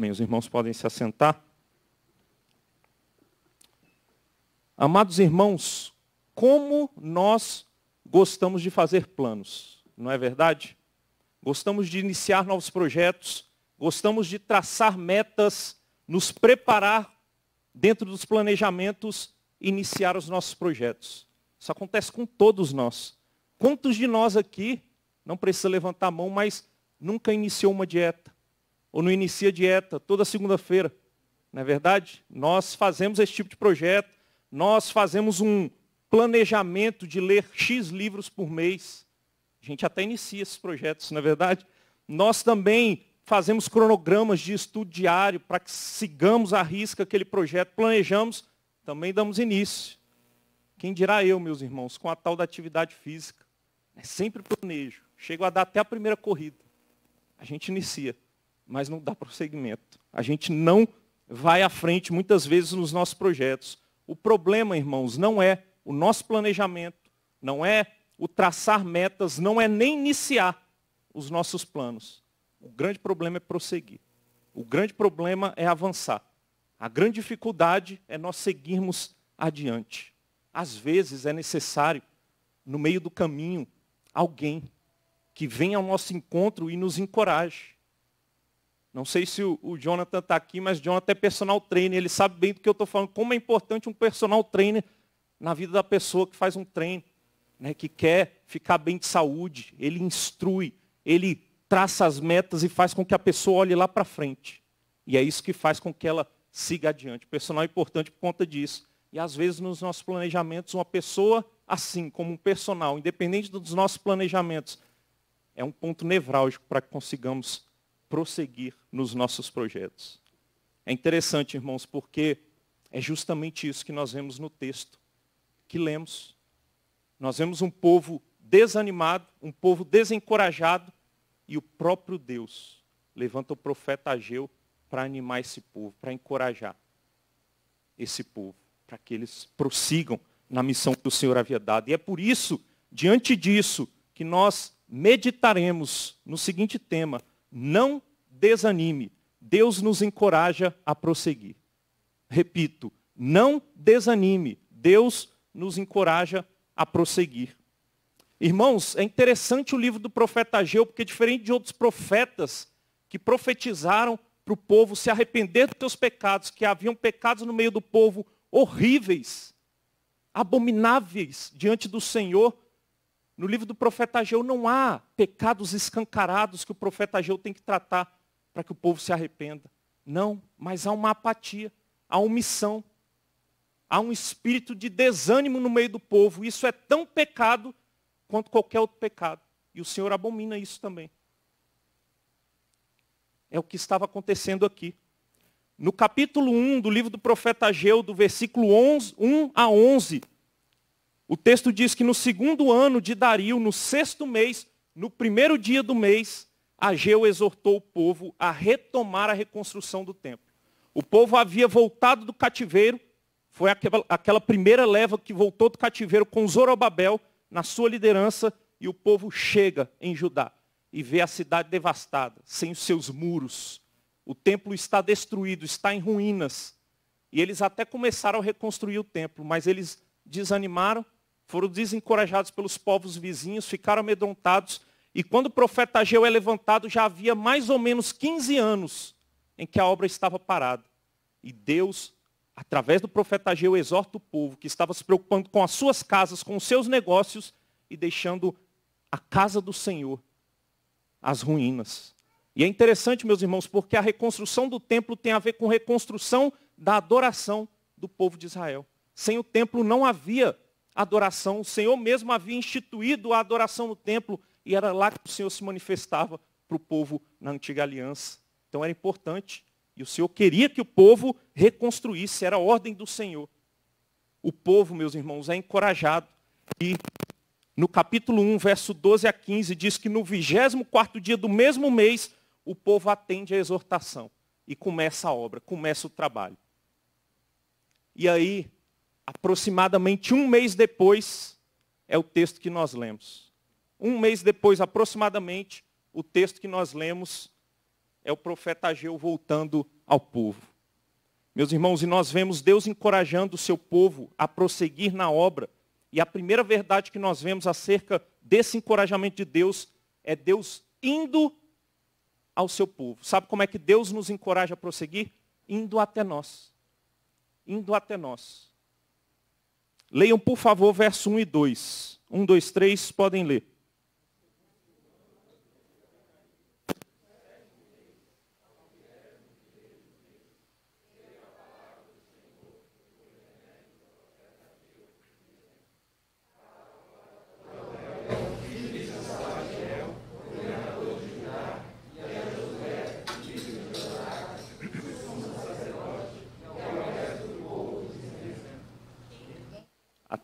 Amém. Os irmãos podem se assentar. Amados irmãos, como nós gostamos de fazer planos, não é verdade? Gostamos de iniciar novos projetos, gostamos de traçar metas, nos preparar dentro dos planejamentos, iniciar os nossos projetos. Isso acontece com todos nós. Quantos de nós aqui, não precisa levantar a mão, mas nunca iniciou uma dieta, ou no Inicia Dieta, toda segunda-feira. Não é verdade? Nós fazemos esse tipo de projeto, nós fazemos um planejamento de ler X livros por mês. A gente até inicia esses projetos, não é verdade? Nós também fazemos cronogramas de estudo diário para que sigamos a risca aquele projeto, planejamos, também damos início. Quem dirá eu, meus irmãos, com a tal da atividade física? É sempre planejo. Chego a dar até a primeira corrida. A gente inicia mas não dá prosseguimento. A gente não vai à frente muitas vezes nos nossos projetos. O problema, irmãos, não é o nosso planejamento, não é o traçar metas, não é nem iniciar os nossos planos. O grande problema é prosseguir. O grande problema é avançar. A grande dificuldade é nós seguirmos adiante. Às vezes é necessário, no meio do caminho, alguém que venha ao nosso encontro e nos encoraje, não sei se o, Jonathan está aqui, mas Jonathan é personal trainer, ele sabe bem do que eu estou falando, como é importante um personal trainer na vida da pessoa que faz um treino, né, que quer ficar bem de saúde, ele instrui, ele traça as metas e faz com que a pessoa olhe lá para frente. E é isso que faz com que ela siga adiante. O personal é importante por conta disso. E às vezes nos nossos planejamentos, uma pessoa assim, como um personal, independente dos nossos planejamentos, é um ponto nevrálgico para que consigamos prosseguir nos nossos projetos. É interessante, irmãos, porque é justamente isso que nós vemos no texto que lemos. Nós vemos um povo desanimado, um povo desencorajado, e o próprio Deus levanta o profeta Ageu para animar esse povo, para encorajar esse povo, para que eles prossigam na missão que o Senhor havia dado. E é por isso, diante disso, que nós meditaremos no seguinte tema: não desanime. Deus nos encoraja a prosseguir. Repito, não desanime. Deus nos encoraja a prosseguir. Irmãos, é interessante o livro do profeta Ageu, porque diferente de outros profetas que profetizaram para o povo se arrepender dos seus pecados, que haviam pecados no meio do povo horríveis, abomináveis diante do Senhor, no livro do profeta Ageu não há pecados escancarados que o profeta Ageu tem que tratar para que o povo se arrependa. Não, mas há uma apatia, há omissão, há um espírito de desânimo no meio do povo. Isso é tão pecado quanto qualquer outro pecado. E o Senhor abomina isso também. É o que estava acontecendo aqui. No capítulo 1 do livro do profeta Ageu, do versículo 11, 1 a 11, o texto diz que no segundo ano de Dario, no sexto mês, no primeiro dia do mês, Ageu exortou o povo a retomar a reconstrução do templo. O povo havia voltado do cativeiro, foi aquela primeira leva que voltou do cativeiro com Zorobabel na sua liderança, e o povo chega em Judá e vê a cidade devastada, sem os seus muros. O templo está destruído, está em ruínas. E eles até começaram a reconstruir o templo, mas eles desanimaram foram desencorajados pelos povos vizinhos, ficaram amedrontados. E quando o profeta Ageu é levantado, já havia mais ou menos 15 anos em que a obra estava parada. E Deus, através do profeta Ageu, exorta o povo que estava se preocupando com as suas casas, com os seus negócios e deixando a casa do Senhor, as ruínas. E é interessante, meus irmãos, porque a reconstrução do templo tem a ver com reconstrução da adoração do povo de Israel. Sem o templo não havia adoração. O Senhor mesmo havia instituído a adoração no templo e era lá que o Senhor se manifestava para o povo na antiga aliança. Então era importante. E o Senhor queria que o povo reconstruísse, era a ordem do Senhor. O povo, meus irmãos, é encorajado. E no capítulo 1, verso 12 a 15, diz que no 24 dia do mesmo mês, o povo atende a exortação. E começa a obra, começa o trabalho. E aí, aproximadamente um mês depois, é o texto que nós lemos. Um mês depois, aproximadamente, o texto que nós lemos é o profeta Ageu voltando ao povo. Meus irmãos, e nós vemos Deus encorajando o seu povo a prosseguir na obra. E a primeira verdade que nós vemos acerca desse encorajamento de Deus é Deus indo ao seu povo. Sabe como é que Deus nos encoraja a prosseguir? Indo até nós. Indo até nós. Leiam, por favor, verso 1 e 2. 1, 2, 3, podem ler.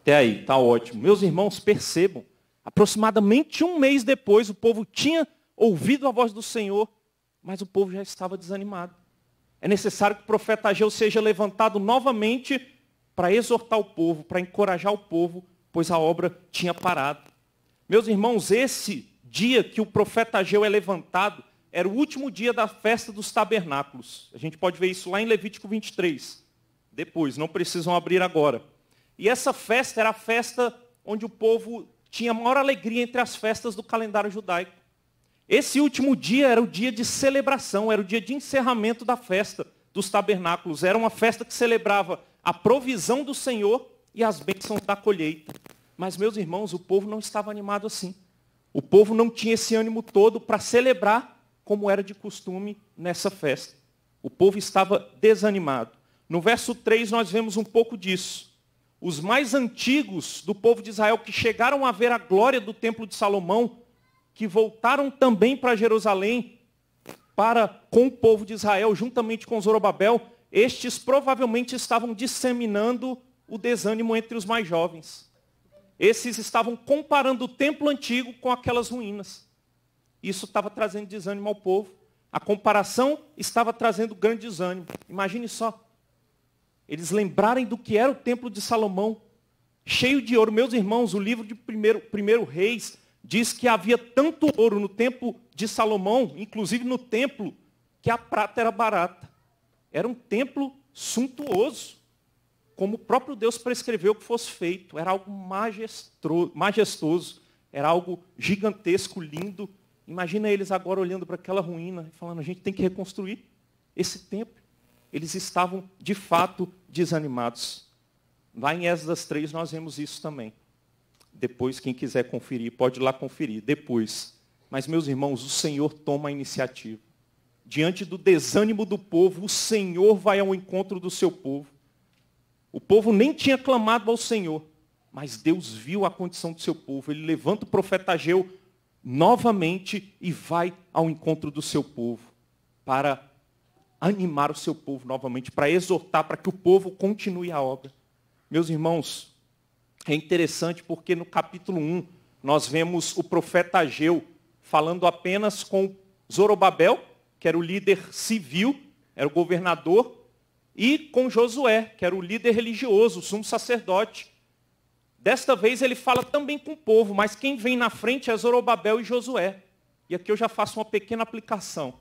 Até aí, está ótimo. Meus irmãos, percebam, aproximadamente um mês depois, o povo tinha ouvido a voz do Senhor, mas o povo já estava desanimado. É necessário que o profeta Ageu seja levantado novamente para exortar o povo, para encorajar o povo, pois a obra tinha parado. Meus irmãos, esse dia que o profeta Ageu é levantado era o último dia da festa dos tabernáculos. A gente pode ver isso lá em Levítico 23. Depois, não precisam abrir agora. E essa festa era a festa onde o povo tinha maior alegria entre as festas do calendário judaico. Esse último dia era o dia de celebração, era o dia de encerramento da festa dos tabernáculos. Era uma festa que celebrava a provisão do Senhor e as bênçãos da colheita. Mas, meus irmãos, o povo não estava animado assim. O povo não tinha esse ânimo todo para celebrar como era de costume nessa festa. O povo estava desanimado. No verso 3, nós vemos um pouco disso os mais antigos do povo de Israel que chegaram a ver a glória do templo de Salomão, que voltaram também para Jerusalém para com o povo de Israel, juntamente com Zorobabel, estes provavelmente estavam disseminando o desânimo entre os mais jovens. Esses estavam comparando o templo antigo com aquelas ruínas. Isso estava trazendo desânimo ao povo. A comparação estava trazendo grande desânimo. Imagine só, eles lembrarem do que era o templo de Salomão, cheio de ouro. Meus irmãos, o livro de Primeiro, primeiro Reis diz que havia tanto ouro no templo de Salomão, inclusive no templo, que a prata era barata. Era um templo suntuoso, como o próprio Deus prescreveu que fosse feito. Era algo majestoso, era algo gigantesco, lindo. Imagina eles agora olhando para aquela ruína e falando: a gente tem que reconstruir esse templo eles estavam de fato desanimados. Lá em Esdras 3 nós vemos isso também. Depois, quem quiser conferir, pode ir lá conferir, depois. Mas, meus irmãos, o Senhor toma a iniciativa. Diante do desânimo do povo, o Senhor vai ao encontro do seu povo. O povo nem tinha clamado ao Senhor, mas Deus viu a condição do seu povo. Ele levanta o profeta Ageu novamente e vai ao encontro do seu povo para animar o seu povo novamente, para exortar, para que o povo continue a obra. Meus irmãos, é interessante porque no capítulo 1 nós vemos o profeta Ageu falando apenas com Zorobabel, que era o líder civil, era o governador, e com Josué, que era o líder religioso, o sumo sacerdote. Desta vez ele fala também com o povo, mas quem vem na frente é Zorobabel e Josué. E aqui eu já faço uma pequena aplicação.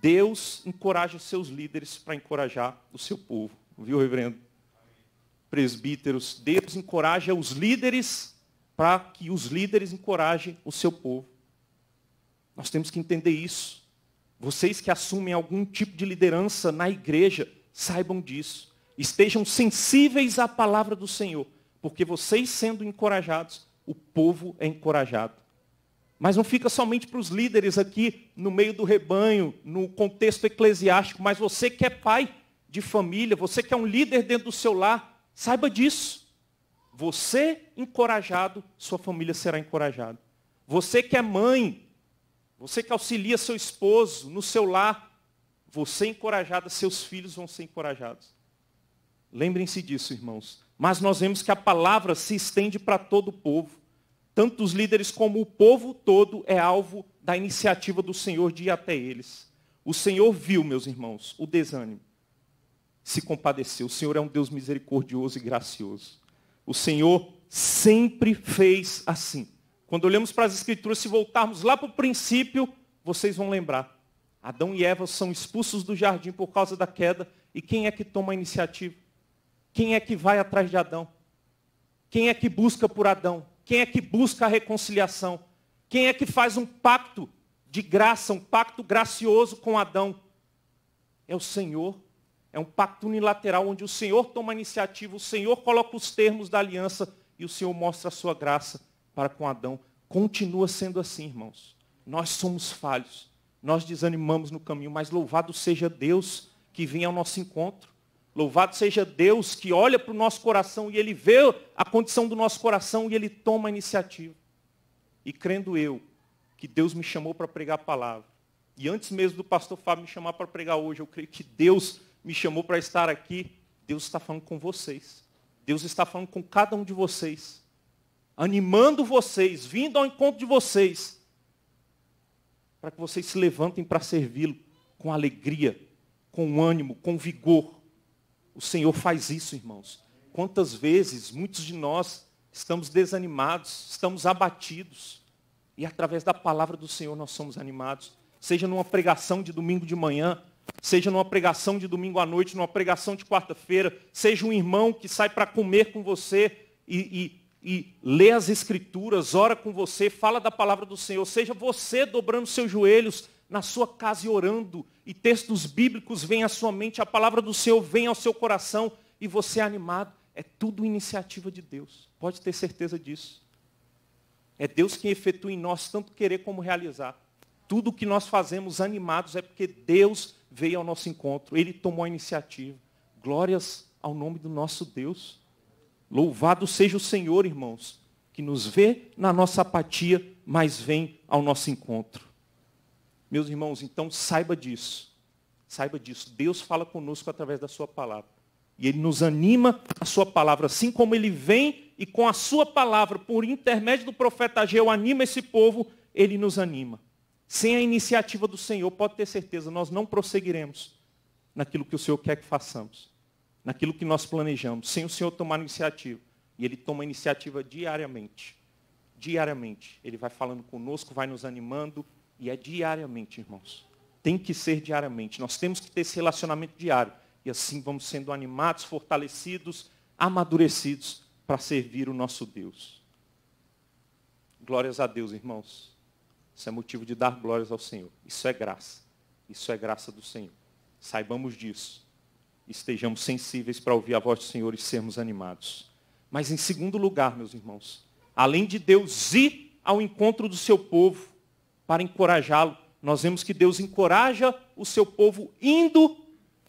Deus encoraja seus líderes para encorajar o seu povo. Viu, reverendo? Presbíteros, Deus encoraja os líderes para que os líderes encorajem o seu povo. Nós temos que entender isso. Vocês que assumem algum tipo de liderança na igreja, saibam disso. Estejam sensíveis à palavra do Senhor, porque vocês sendo encorajados, o povo é encorajado. Mas não fica somente para os líderes aqui no meio do rebanho, no contexto eclesiástico, mas você que é pai de família, você que é um líder dentro do seu lar, saiba disso. Você encorajado, sua família será encorajada. Você que é mãe, você que auxilia seu esposo no seu lar, você encorajada, seus filhos vão ser encorajados. Lembrem-se disso, irmãos. Mas nós vemos que a palavra se estende para todo o povo. Tanto os líderes como o povo todo é alvo da iniciativa do Senhor de ir até eles. O Senhor viu, meus irmãos, o desânimo. Se compadeceu. O Senhor é um Deus misericordioso e gracioso. O Senhor sempre fez assim. Quando olhamos para as Escrituras, se voltarmos lá para o princípio, vocês vão lembrar. Adão e Eva são expulsos do jardim por causa da queda. E quem é que toma a iniciativa? Quem é que vai atrás de Adão? Quem é que busca por Adão? Quem é que busca a reconciliação? Quem é que faz um pacto de graça, um pacto gracioso com Adão? É o Senhor. É um pacto unilateral onde o Senhor toma a iniciativa, o Senhor coloca os termos da aliança e o Senhor mostra a sua graça para com Adão. Continua sendo assim, irmãos. Nós somos falhos, nós desanimamos no caminho, mas louvado seja Deus que vem ao nosso encontro. Louvado seja Deus que olha para o nosso coração e ele vê a condição do nosso coração e ele toma a iniciativa. E crendo eu que Deus me chamou para pregar a palavra, e antes mesmo do pastor Fábio me chamar para pregar hoje, eu creio que Deus me chamou para estar aqui. Deus está falando com vocês. Deus está falando com cada um de vocês, animando vocês, vindo ao encontro de vocês, para que vocês se levantem para servi-lo com alegria, com ânimo, com vigor o Senhor faz isso, irmãos. Quantas vezes muitos de nós estamos desanimados, estamos abatidos, e através da palavra do Senhor nós somos animados. Seja numa pregação de domingo de manhã, seja numa pregação de domingo à noite, numa pregação de quarta-feira, seja um irmão que sai para comer com você e, e, e, lê as escrituras, ora com você, fala da palavra do Senhor, seja você dobrando seus joelhos na sua casa e orando, e textos bíblicos vêm à sua mente, a palavra do Senhor vem ao seu coração, e você é animado. É tudo iniciativa de Deus, pode ter certeza disso. É Deus quem efetua em nós tanto querer como realizar. Tudo o que nós fazemos animados é porque Deus veio ao nosso encontro, Ele tomou a iniciativa. Glórias ao nome do nosso Deus. Louvado seja o Senhor, irmãos, que nos vê na nossa apatia, mas vem ao nosso encontro. Meus irmãos, então saiba disso. Saiba disso. Deus fala conosco através da sua palavra. E ele nos anima a sua palavra, assim como ele vem e com a sua palavra, por intermédio do profeta Ageu, anima esse povo, ele nos anima. Sem a iniciativa do Senhor, pode ter certeza, nós não prosseguiremos naquilo que o Senhor quer que façamos, naquilo que nós planejamos, sem o Senhor tomar iniciativa. E Ele toma iniciativa diariamente. Diariamente. Ele vai falando conosco, vai nos animando, e é diariamente, irmãos. Tem que ser diariamente. Nós temos que ter esse relacionamento diário. E assim vamos sendo animados, fortalecidos, amadurecidos para servir o nosso Deus. Glórias a Deus, irmãos. Isso é motivo de dar glórias ao Senhor. Isso é graça. Isso é graça do Senhor. Saibamos disso. Estejamos sensíveis para ouvir a voz do Senhor e sermos animados. Mas em segundo lugar, meus irmãos, além de Deus ir ao encontro do seu povo, para encorajá-lo. Nós vemos que Deus encoraja o seu povo indo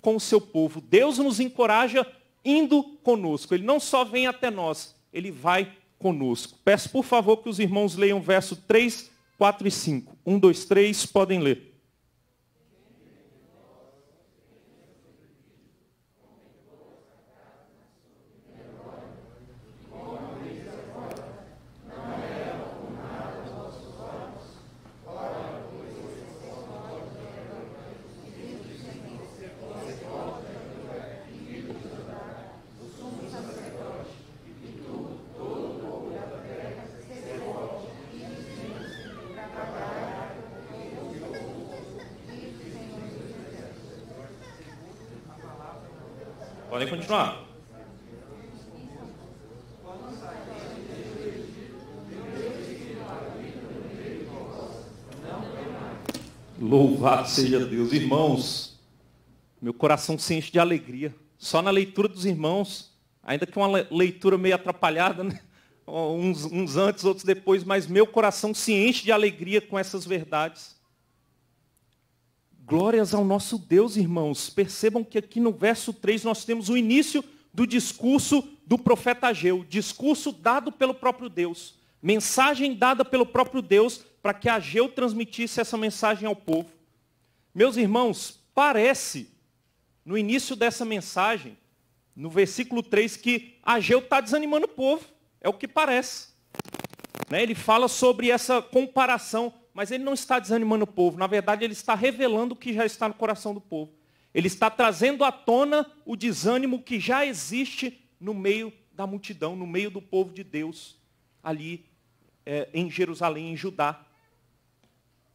com o seu povo. Deus nos encoraja indo conosco. Ele não só vem até nós, ele vai conosco. Peço, por favor, que os irmãos leiam verso 3, 4 e 5. 1, 2, 3, podem ler. Podem continuar. Louvado seja Deus, irmãos. Meu coração se enche de alegria. Só na leitura dos irmãos, ainda que uma leitura meio atrapalhada, né? uns, uns antes, outros depois, mas meu coração se enche de alegria com essas verdades. Glórias ao nosso Deus, irmãos. Percebam que aqui no verso 3 nós temos o início do discurso do profeta Ageu, discurso dado pelo próprio Deus, mensagem dada pelo próprio Deus para que Ageu transmitisse essa mensagem ao povo. Meus irmãos, parece no início dessa mensagem, no versículo 3, que Ageu está desanimando o povo, é o que parece. Né? Ele fala sobre essa comparação mas ele não está desanimando o povo. Na verdade, ele está revelando o que já está no coração do povo. Ele está trazendo à tona o desânimo que já existe no meio da multidão, no meio do povo de Deus, ali é, em Jerusalém, em Judá.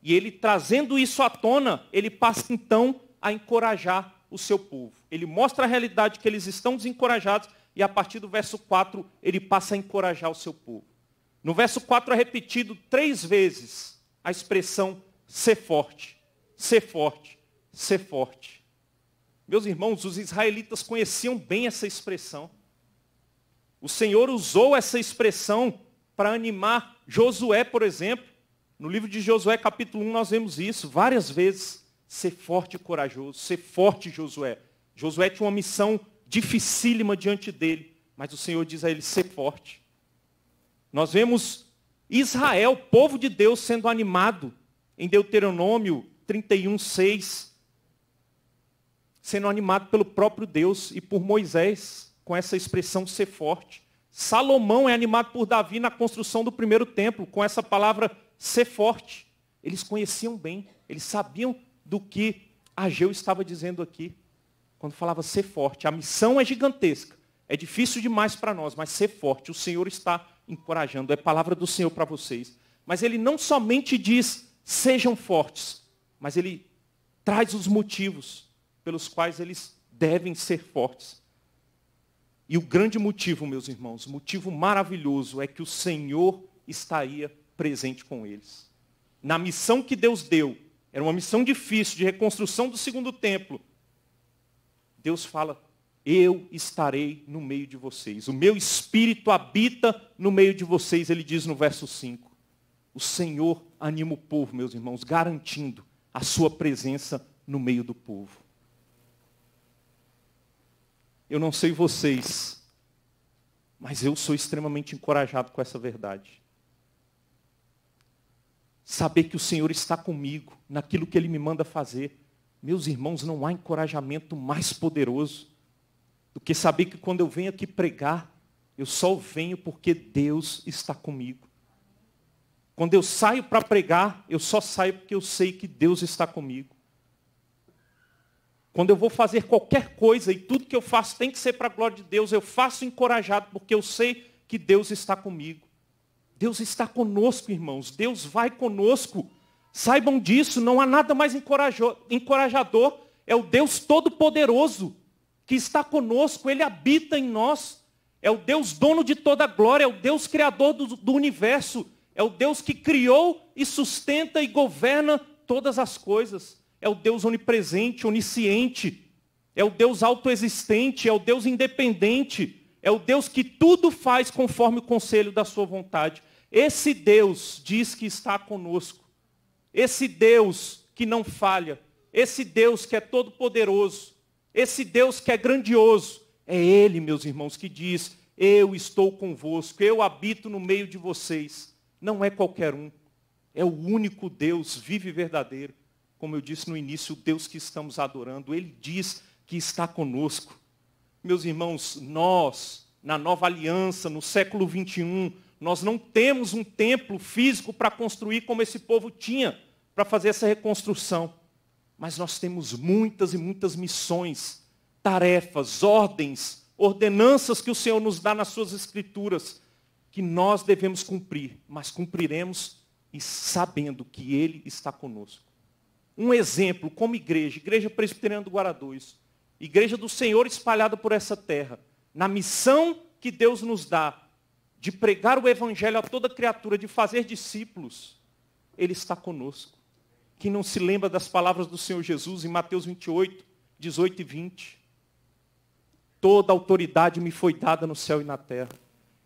E ele trazendo isso à tona, ele passa então a encorajar o seu povo. Ele mostra a realidade que eles estão desencorajados e a partir do verso 4 ele passa a encorajar o seu povo. No verso 4 é repetido três vezes a expressão ser forte, ser forte, ser forte. Meus irmãos, os israelitas conheciam bem essa expressão. O Senhor usou essa expressão para animar Josué, por exemplo. No livro de Josué, capítulo 1, nós vemos isso várias vezes. Ser forte e corajoso, ser forte, Josué. Josué tinha uma missão dificílima diante dele, mas o Senhor diz a ele: ser forte. Nós vemos Israel, povo de Deus, sendo animado em Deuteronômio 31, 6, sendo animado pelo próprio Deus e por Moisés, com essa expressão ser forte. Salomão é animado por Davi na construção do primeiro templo, com essa palavra ser forte. Eles conheciam bem, eles sabiam do que Ageu estava dizendo aqui, quando falava ser forte. A missão é gigantesca, é difícil demais para nós, mas ser forte. O Senhor está encorajando, é palavra do Senhor para vocês. Mas ele não somente diz, sejam fortes, mas ele traz os motivos pelos quais eles devem ser fortes. E o grande motivo, meus irmãos, o motivo maravilhoso é que o Senhor estaria presente com eles. Na missão que Deus deu, era uma missão difícil de reconstrução do segundo templo. Deus fala: eu estarei no meio de vocês. O meu espírito habita no meio de vocês, ele diz no verso 5. O Senhor anima o povo, meus irmãos, garantindo a sua presença no meio do povo. Eu não sei vocês, mas eu sou extremamente encorajado com essa verdade. Saber que o Senhor está comigo naquilo que ele me manda fazer. Meus irmãos, não há encorajamento mais poderoso do que saber que quando eu venho aqui pregar, eu só venho porque Deus está comigo. Quando eu saio para pregar, eu só saio porque eu sei que Deus está comigo. Quando eu vou fazer qualquer coisa e tudo que eu faço tem que ser para a glória de Deus, eu faço encorajado porque eu sei que Deus está comigo. Deus está conosco, irmãos. Deus vai conosco. Saibam disso, não há nada mais encorajador. É o Deus Todo-Poderoso que está conosco, ele habita em nós. É o Deus dono de toda a glória, é o Deus criador do, do universo, é o Deus que criou e sustenta e governa todas as coisas. É o Deus onipresente, onisciente, é o Deus autoexistente, é o Deus independente, é o Deus que tudo faz conforme o conselho da sua vontade. Esse Deus diz que está conosco. Esse Deus que não falha, esse Deus que é todo poderoso, esse Deus que é grandioso, é Ele, meus irmãos, que diz: Eu estou convosco, eu habito no meio de vocês. Não é qualquer um, é o único Deus vivo e verdadeiro. Como eu disse no início, o Deus que estamos adorando, Ele diz que está conosco. Meus irmãos, nós, na nova aliança, no século 21, nós não temos um templo físico para construir como esse povo tinha para fazer essa reconstrução. Mas nós temos muitas e muitas missões, tarefas, ordens, ordenanças que o Senhor nos dá nas suas escrituras, que nós devemos cumprir, mas cumpriremos e sabendo que Ele está conosco. Um exemplo, como igreja, Igreja Presbiteriana do Guaraduz, Igreja do Senhor espalhada por essa terra, na missão que Deus nos dá de pregar o Evangelho a toda criatura, de fazer discípulos, Ele está conosco. Quem não se lembra das palavras do Senhor Jesus em Mateus 28, 18 e 20? Toda autoridade me foi dada no céu e na terra.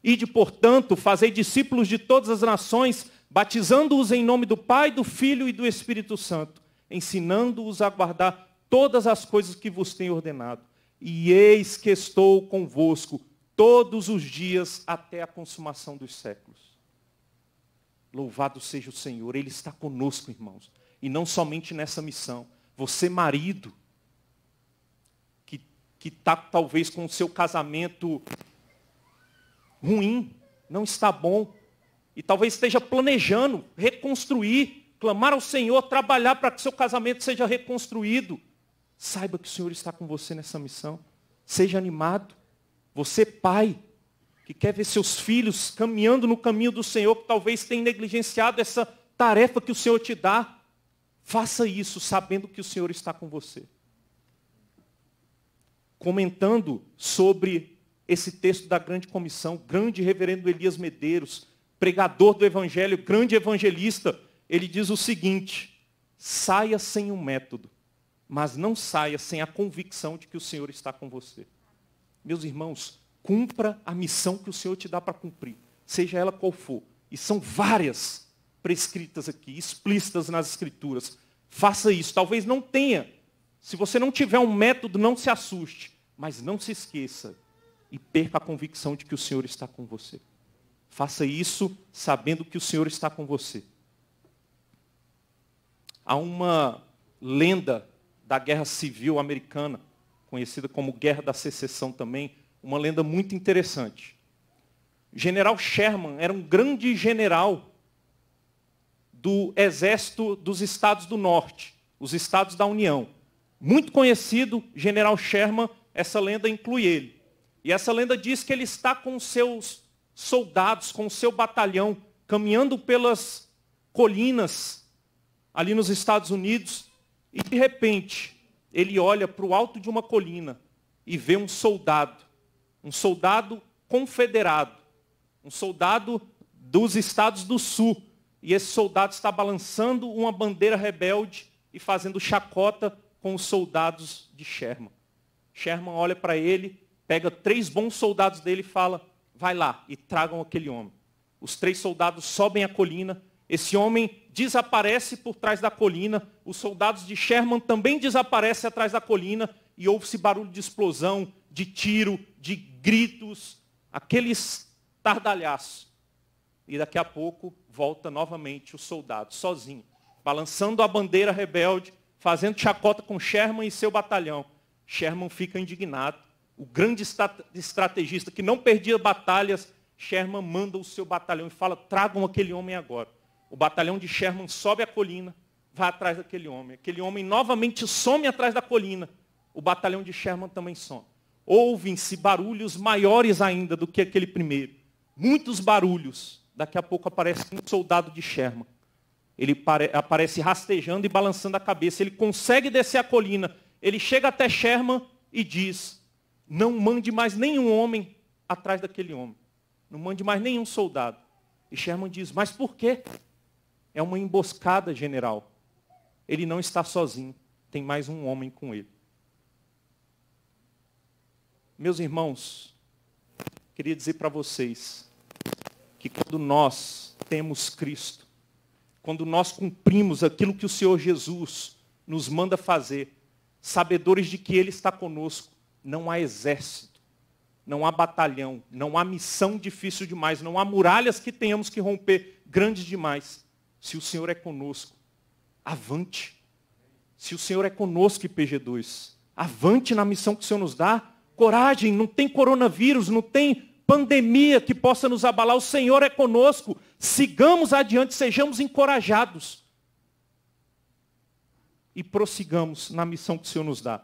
Ide, portanto, fazei discípulos de todas as nações, batizando-os em nome do Pai, do Filho e do Espírito Santo, ensinando-os a guardar todas as coisas que vos tenho ordenado. E eis que estou convosco todos os dias até a consumação dos séculos. Louvado seja o Senhor, Ele está conosco, irmãos e não somente nessa missão. Você, marido, que está talvez com o seu casamento ruim, não está bom, e talvez esteja planejando reconstruir, clamar ao Senhor, trabalhar para que seu casamento seja reconstruído. Saiba que o Senhor está com você nessa missão. Seja animado. Você, pai, que quer ver seus filhos caminhando no caminho do Senhor, que talvez tenha negligenciado essa tarefa que o Senhor te dá. Faça isso sabendo que o Senhor está com você. Comentando sobre esse texto da grande comissão, grande reverendo Elias Medeiros, pregador do evangelho, grande evangelista, ele diz o seguinte: saia sem um método, mas não saia sem a convicção de que o Senhor está com você. Meus irmãos, cumpra a missão que o Senhor te dá para cumprir, seja ela qual for. E são várias prescritas aqui, explícitas nas Escrituras. Faça isso. Talvez não tenha. Se você não tiver um método, não se assuste. Mas não se esqueça e perca a convicção de que o Senhor está com você. Faça isso sabendo que o Senhor está com você. Há uma lenda da Guerra Civil Americana, conhecida como Guerra da Secessão também, uma lenda muito interessante. General Sherman era um grande general do Exército dos Estados do Norte, os Estados da União. Muito conhecido, General Sherman, essa lenda inclui ele. E essa lenda diz que ele está com seus soldados, com seu batalhão, caminhando pelas colinas ali nos Estados Unidos, e de repente ele olha para o alto de uma colina e vê um soldado, um soldado confederado, um soldado dos Estados do Sul, e esse soldado está balançando uma bandeira rebelde e fazendo chacota com os soldados de Sherman. Sherman olha para ele, pega três bons soldados dele e fala: vai lá e tragam aquele homem. Os três soldados sobem a colina, esse homem desaparece por trás da colina, os soldados de Sherman também desaparecem atrás da colina e ouve-se barulho de explosão, de tiro, de gritos, Aqueles tardalhaços e daqui a pouco volta novamente o soldado, sozinho, balançando a bandeira rebelde, fazendo chacota com Sherman e seu batalhão. Sherman fica indignado. O grande estrategista que não perdia batalhas, Sherman manda o seu batalhão e fala: tragam aquele homem agora. O batalhão de Sherman sobe a colina, vai atrás daquele homem. Aquele homem novamente some atrás da colina. O batalhão de Sherman também some. Ouvem-se barulhos maiores ainda do que aquele primeiro. Muitos barulhos daqui a pouco aparece um soldado de Sherman. Ele aparece rastejando e balançando a cabeça. Ele consegue descer a colina. Ele chega até Sherman e diz: Não mande mais nenhum homem atrás daquele homem. Não mande mais nenhum soldado. E Sherman diz: Mas por quê? É uma emboscada, general. Ele não está sozinho. Tem mais um homem com ele. Meus irmãos, queria dizer para vocês que quando nós temos Cristo, quando nós cumprimos aquilo que o Senhor Jesus nos manda fazer, sabedores de que Ele está conosco, não há exército, não há batalhão, não há missão difícil demais, não há muralhas que tenhamos que romper grandes demais. Se o Senhor é conosco, avante. Se o Senhor é conosco, IPG2, avante na missão que o Senhor nos dá. Coragem, não tem coronavírus, não tem pandemia que possa nos abalar, o Senhor é conosco. Sigamos adiante, sejamos encorajados. E prossigamos na missão que o Senhor nos dá.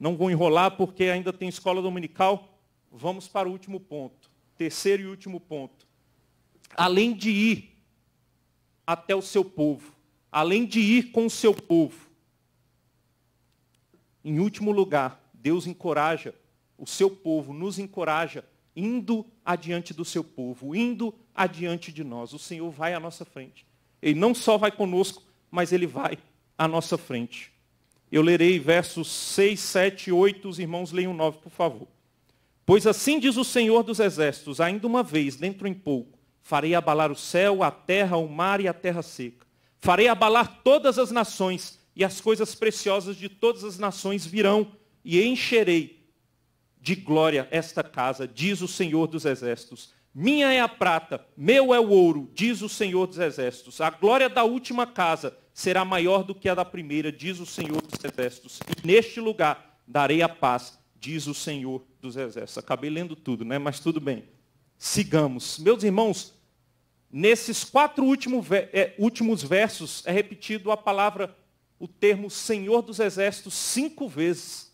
Não vou enrolar porque ainda tem escola dominical. Vamos para o último ponto. Terceiro e último ponto. Além de ir até o seu povo, além de ir com o seu povo, em último lugar, Deus encoraja o seu povo, nos encoraja indo adiante do seu povo, indo adiante de nós. O Senhor vai à nossa frente. Ele não só vai conosco, mas ele vai à nossa frente. Eu lerei versos 6, 7 e 8, os irmãos leiam 9, por favor. Pois assim diz o Senhor dos Exércitos, ainda uma vez, dentro em pouco, farei abalar o céu, a terra, o mar e a terra seca. Farei abalar todas as nações, e as coisas preciosas de todas as nações virão, e encherei de glória esta casa, diz o Senhor dos Exércitos. Minha é a prata, meu é o ouro, diz o Senhor dos Exércitos. A glória da última casa será maior do que a da primeira, diz o Senhor dos Exércitos. E neste lugar darei a paz, diz o Senhor dos Exércitos. Acabei lendo tudo, né? Mas tudo bem. Sigamos. Meus irmãos, nesses quatro é, últimos versos é repetido a palavra, o termo Senhor dos Exércitos, cinco vezes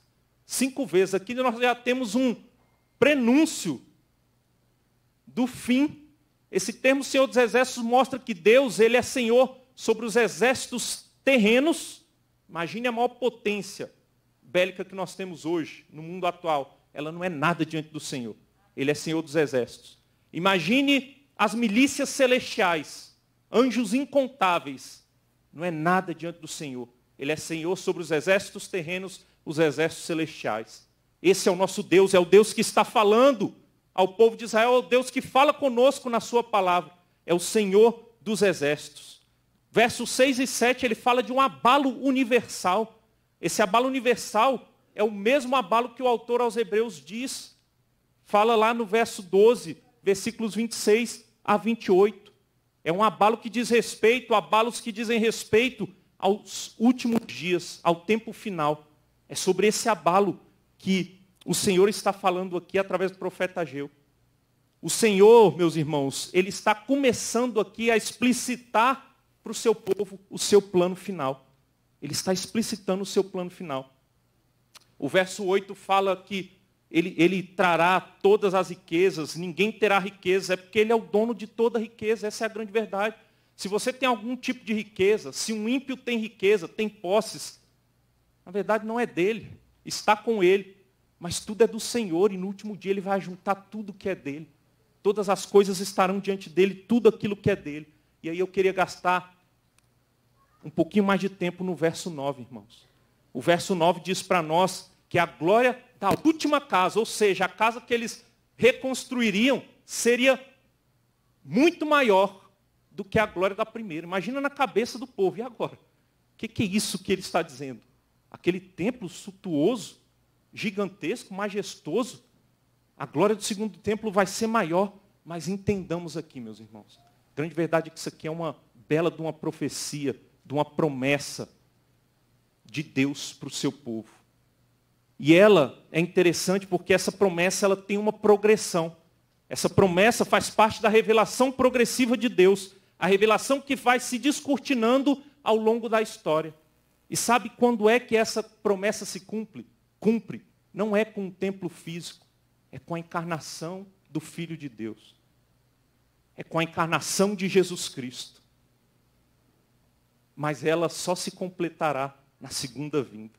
cinco vezes aqui, nós já temos um prenúncio do fim. Esse termo Senhor dos Exércitos mostra que Deus ele é Senhor sobre os exércitos terrenos. Imagine a maior potência bélica que nós temos hoje no mundo atual. Ela não é nada diante do Senhor. Ele é Senhor dos Exércitos. Imagine as milícias celestiais, anjos incontáveis. Não é nada diante do Senhor. Ele é Senhor sobre os exércitos terrenos os exércitos celestiais. Esse é o nosso Deus, é o Deus que está falando ao povo de Israel, é o Deus que fala conosco na sua palavra. É o Senhor dos exércitos. Versos 6 e 7, ele fala de um abalo universal. Esse abalo universal é o mesmo abalo que o autor aos Hebreus diz. Fala lá no verso 12, versículos 26 a 28. É um abalo que diz respeito, abalos que dizem respeito aos últimos dias, ao tempo final. É sobre esse abalo que o Senhor está falando aqui através do profeta Ageu. O Senhor, meus irmãos, ele está começando aqui a explicitar para o seu povo o seu plano final. Ele está explicitando o seu plano final. O verso 8 fala que ele, ele trará todas as riquezas, ninguém terá riqueza, é porque ele é o dono de toda riqueza, essa é a grande verdade. Se você tem algum tipo de riqueza, se um ímpio tem riqueza, tem posses, na verdade, não é dele, está com ele, mas tudo é do Senhor e no último dia ele vai juntar tudo que é dele. Todas as coisas estarão diante dele, tudo aquilo que é dele. E aí eu queria gastar um pouquinho mais de tempo no verso 9, irmãos. O verso 9 diz para nós que a glória da última casa, ou seja, a casa que eles reconstruiriam, seria muito maior do que a glória da primeira. Imagina na cabeça do povo, e agora? O que, que é isso que ele está dizendo? aquele templo suntuoso, gigantesco, majestoso. A glória do segundo templo vai ser maior, mas entendamos aqui, meus irmãos. A grande verdade é que isso aqui é uma bela de uma profecia, de uma promessa de Deus para o seu povo. E ela é interessante porque essa promessa ela tem uma progressão. Essa promessa faz parte da revelação progressiva de Deus, a revelação que vai se descortinando ao longo da história. E sabe quando é que essa promessa se cumpre? Cumpre. Não é com o templo físico, é com a encarnação do Filho de Deus. É com a encarnação de Jesus Cristo. Mas ela só se completará na segunda vinda.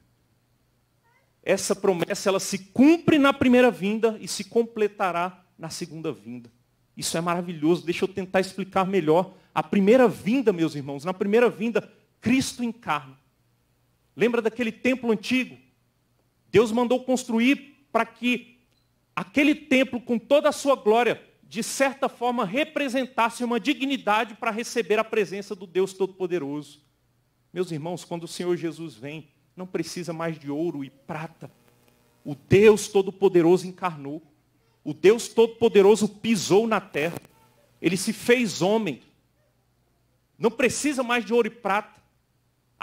Essa promessa ela se cumpre na primeira vinda e se completará na segunda vinda. Isso é maravilhoso. Deixa eu tentar explicar melhor. A primeira vinda, meus irmãos, na primeira vinda, Cristo encarna. Lembra daquele templo antigo? Deus mandou construir para que aquele templo, com toda a sua glória, de certa forma representasse uma dignidade para receber a presença do Deus Todo-Poderoso. Meus irmãos, quando o Senhor Jesus vem, não precisa mais de ouro e prata. O Deus Todo-Poderoso encarnou. O Deus Todo-Poderoso pisou na terra. Ele se fez homem. Não precisa mais de ouro e prata.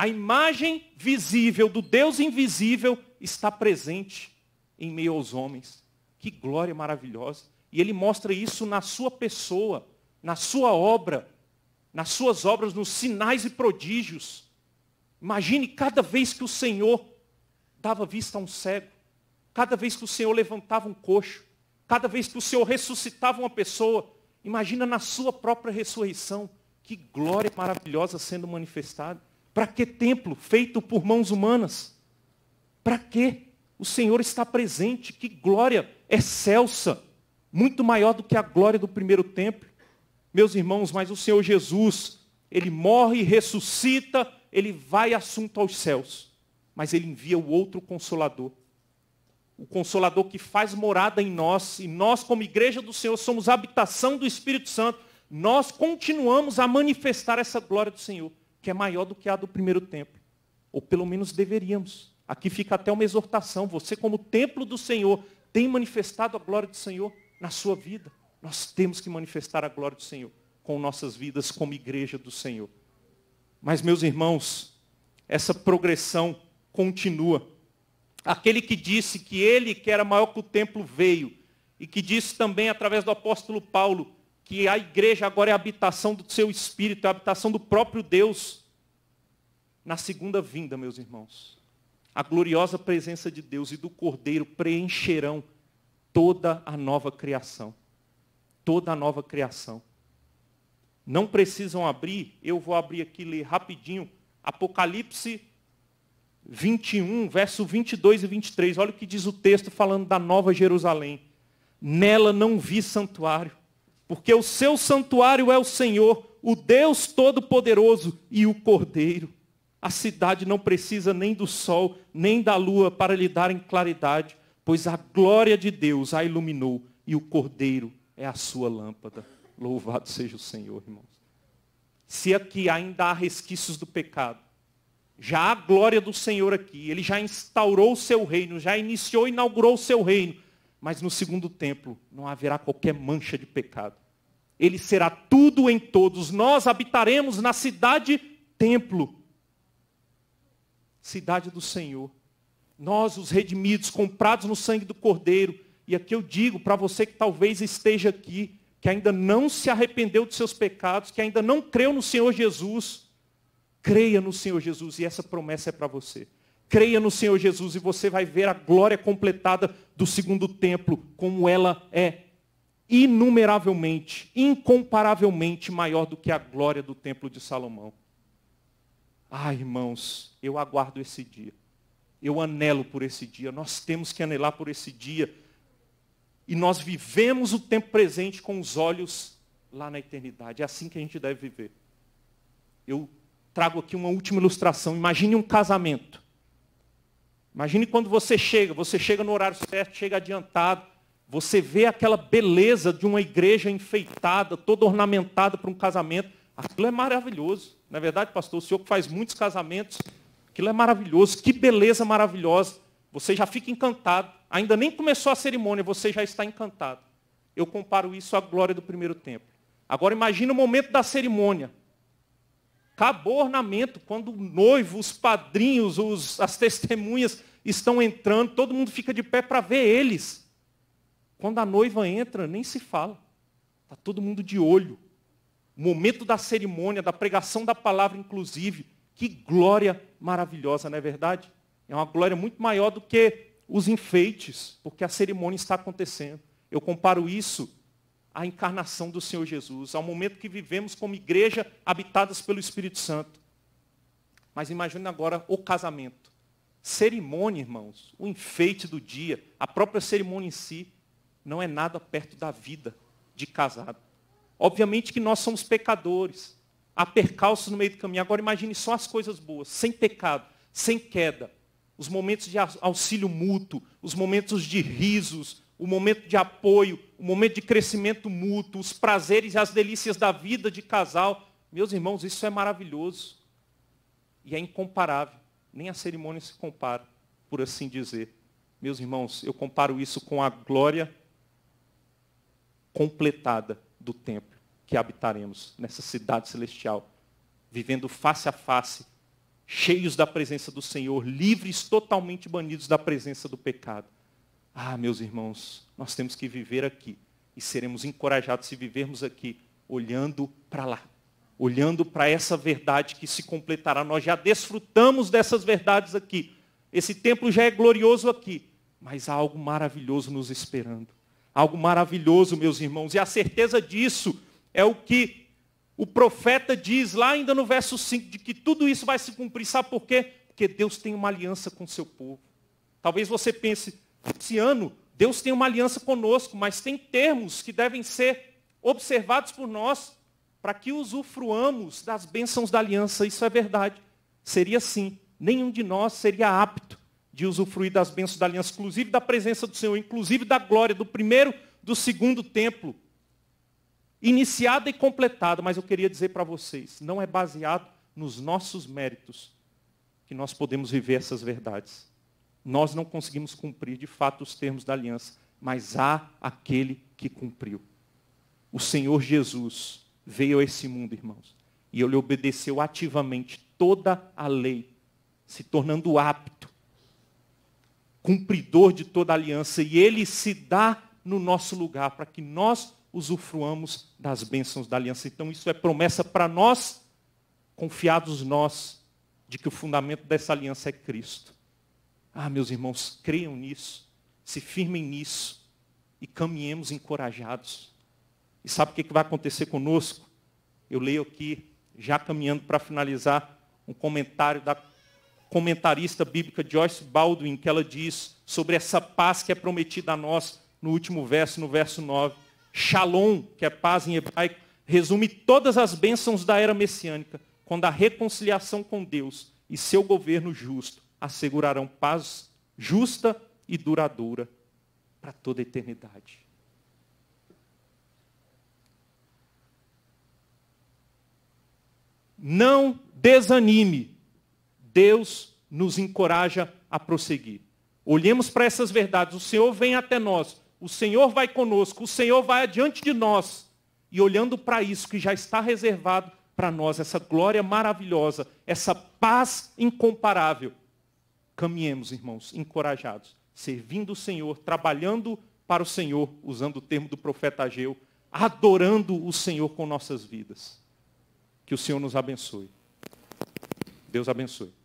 A imagem visível do Deus invisível está presente em meio aos homens. Que glória maravilhosa! E ele mostra isso na sua pessoa, na sua obra, nas suas obras, nos sinais e prodígios. Imagine cada vez que o Senhor dava vista a um cego, cada vez que o Senhor levantava um coxo, cada vez que o Senhor ressuscitava uma pessoa. Imagina na sua própria ressurreição, que glória maravilhosa sendo manifestada. Para que templo feito por mãos humanas? Para que? O Senhor está presente, que glória excelsa, muito maior do que a glória do primeiro templo. Meus irmãos, mas o Senhor Jesus, ele morre, ressuscita, ele vai assunto aos céus, mas ele envia o outro consolador. O consolador que faz morada em nós, e nós, como igreja do Senhor, somos habitação do Espírito Santo. Nós continuamos a manifestar essa glória do Senhor que é maior do que a do primeiro templo. Ou pelo menos deveríamos. Aqui fica até uma exortação. Você, como templo do Senhor, tem manifestado a glória do Senhor na sua vida. Nós temos que manifestar a glória do Senhor com nossas vidas como igreja do Senhor. Mas, meus irmãos, essa progressão continua. Aquele que disse que ele, que era maior que o templo, veio, e que disse também através do apóstolo Paulo, que a igreja agora é a habitação do seu espírito, é a habitação do próprio Deus. Na segunda vinda, meus irmãos, a gloriosa presença de Deus e do Cordeiro preencherão toda a nova criação. Toda a nova criação. Não precisam abrir, eu vou abrir aqui ler rapidinho Apocalipse 21, verso 22 e 23. Olha o que diz o texto falando da nova Jerusalém. Nela não vi santuário porque o seu santuário é o Senhor, o Deus Todo-Poderoso e o Cordeiro. A cidade não precisa nem do sol, nem da lua para lhe darem claridade, pois a glória de Deus a iluminou e o Cordeiro é a sua lâmpada. Louvado seja o Senhor, irmãos. Se aqui ainda há resquícios do pecado, já há glória do Senhor aqui, ele já instaurou o seu reino, já iniciou e inaugurou o seu reino, mas no segundo templo não haverá qualquer mancha de pecado. Ele será tudo em todos. Nós habitaremos na cidade templo. Cidade do Senhor. Nós, os redimidos, comprados no sangue do Cordeiro. E aqui eu digo para você que talvez esteja aqui, que ainda não se arrependeu dos seus pecados, que ainda não creu no Senhor Jesus. Creia no Senhor Jesus e essa promessa é para você. Creia no Senhor Jesus e você vai ver a glória completada do segundo templo, como ela é inumeravelmente, incomparavelmente maior do que a glória do templo de Salomão. Ah, irmãos, eu aguardo esse dia. Eu anelo por esse dia. Nós temos que anelar por esse dia. E nós vivemos o tempo presente com os olhos lá na eternidade. É assim que a gente deve viver. Eu trago aqui uma última ilustração. Imagine um casamento. Imagine quando você chega, você chega no horário certo, chega adiantado, você vê aquela beleza de uma igreja enfeitada, toda ornamentada para um casamento. Aquilo é maravilhoso. Na é verdade, pastor, o senhor que faz muitos casamentos, aquilo é maravilhoso. Que beleza maravilhosa. Você já fica encantado. Ainda nem começou a cerimônia, você já está encantado. Eu comparo isso à glória do primeiro templo. Agora imagine o momento da cerimônia. Acabou o ornamento, quando o noivo, os padrinhos, os, as testemunhas estão entrando, todo mundo fica de pé para ver eles. Quando a noiva entra, nem se fala. Está todo mundo de olho. O momento da cerimônia, da pregação da palavra, inclusive. Que glória maravilhosa, não é verdade? É uma glória muito maior do que os enfeites, porque a cerimônia está acontecendo. Eu comparo isso a encarnação do Senhor Jesus, ao momento que vivemos como igreja habitadas pelo Espírito Santo. Mas imagine agora o casamento. Cerimônia, irmãos, o enfeite do dia, a própria cerimônia em si, não é nada perto da vida de casado. Obviamente que nós somos pecadores, há percalços no meio do caminho. Agora imagine só as coisas boas, sem pecado, sem queda, os momentos de auxílio mútuo, os momentos de risos, o momento de apoio, o momento de crescimento mútuo, os prazeres e as delícias da vida de casal. Meus irmãos, isso é maravilhoso. E é incomparável. Nem a cerimônia se compara, por assim dizer. Meus irmãos, eu comparo isso com a glória completada do templo que habitaremos nessa cidade celestial, vivendo face a face, cheios da presença do Senhor, livres, totalmente banidos da presença do pecado. Ah, meus irmãos, nós temos que viver aqui e seremos encorajados se vivermos aqui olhando para lá, olhando para essa verdade que se completará. Nós já desfrutamos dessas verdades aqui. Esse templo já é glorioso aqui, mas há algo maravilhoso nos esperando. Algo maravilhoso, meus irmãos, e a certeza disso é o que o profeta diz lá ainda no verso 5 de que tudo isso vai se cumprir. Sabe por quê? Porque Deus tem uma aliança com o seu povo. Talvez você pense, esse ano, Deus tem uma aliança conosco, mas tem termos que devem ser observados por nós para que usufruamos das bênçãos da aliança. Isso é verdade. Seria assim. Nenhum de nós seria apto de usufruir das bênçãos da aliança, inclusive da presença do Senhor, inclusive da glória do primeiro, do segundo templo. Iniciada e completada, mas eu queria dizer para vocês, não é baseado nos nossos méritos que nós podemos viver essas verdades nós não conseguimos cumprir de fato os termos da aliança, mas há aquele que cumpriu. O Senhor Jesus veio a esse mundo, irmãos, e ele obedeceu ativamente toda a lei, se tornando apto, cumpridor de toda a aliança, e ele se dá no nosso lugar para que nós usufruamos das bênçãos da aliança. Então, isso é promessa para nós, confiados nós, de que o fundamento dessa aliança é Cristo. Ah, meus irmãos, creiam nisso, se firmem nisso e caminhemos encorajados. E sabe o que vai acontecer conosco? Eu leio aqui, já caminhando para finalizar, um comentário da comentarista bíblica Joyce Baldwin, que ela diz sobre essa paz que é prometida a nós no último verso, no verso 9. Shalom, que é paz em hebraico, resume todas as bênçãos da era messiânica, quando a reconciliação com Deus e seu governo justo assegurarão paz justa e duradoura para toda a eternidade. Não desanime. Deus nos encoraja a prosseguir. Olhemos para essas verdades. O Senhor vem até nós. O Senhor vai conosco. O Senhor vai adiante de nós. E olhando para isso que já está reservado para nós, essa glória maravilhosa, essa paz incomparável, Caminhemos, irmãos, encorajados, servindo o Senhor, trabalhando para o Senhor, usando o termo do profeta Ageu, adorando o Senhor com nossas vidas. Que o Senhor nos abençoe. Deus abençoe.